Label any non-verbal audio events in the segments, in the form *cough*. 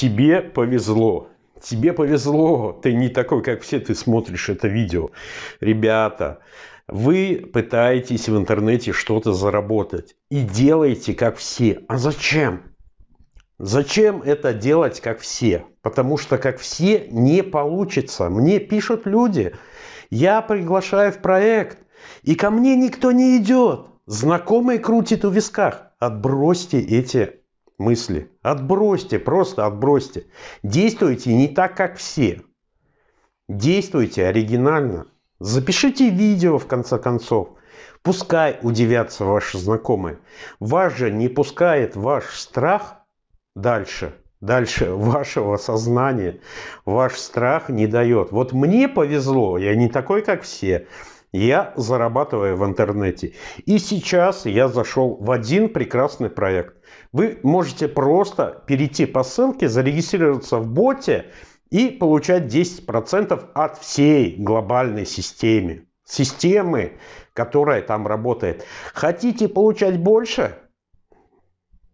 тебе повезло. Тебе повезло, ты не такой, как все, ты смотришь это видео. Ребята, вы пытаетесь в интернете что-то заработать и делаете как все. А зачем? Зачем это делать как все? Потому что как все не получится. Мне пишут люди, я приглашаю в проект, и ко мне никто не идет. Знакомый крутит у висках. Отбросьте эти мысли. Отбросьте, просто отбросьте. Действуйте не так, как все. Действуйте оригинально. Запишите видео, в конце концов. Пускай удивятся ваши знакомые. Вас же не пускает ваш страх дальше, дальше *laughs* вашего сознания. Ваш страх не дает. Вот мне повезло, я не такой, как все. Я зарабатываю в интернете. И сейчас я зашел в один прекрасный проект. Вы можете просто перейти по ссылке, зарегистрироваться в боте и получать 10% от всей глобальной системы. Системы, которая там работает. Хотите получать больше?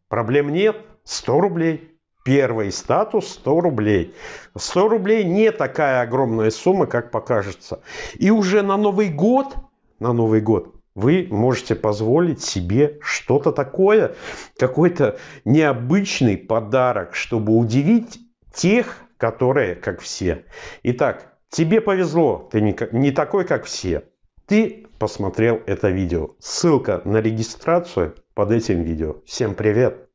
Проблем нет. 100 рублей. Первый статус 100 рублей. 100 рублей не такая огромная сумма, как покажется. И уже на Новый год, на Новый год вы можете позволить себе что-то такое, какой-то необычный подарок, чтобы удивить тех, которые как все. Итак, тебе повезло, ты не, не такой, как все. Ты посмотрел это видео. Ссылка на регистрацию под этим видео. Всем привет!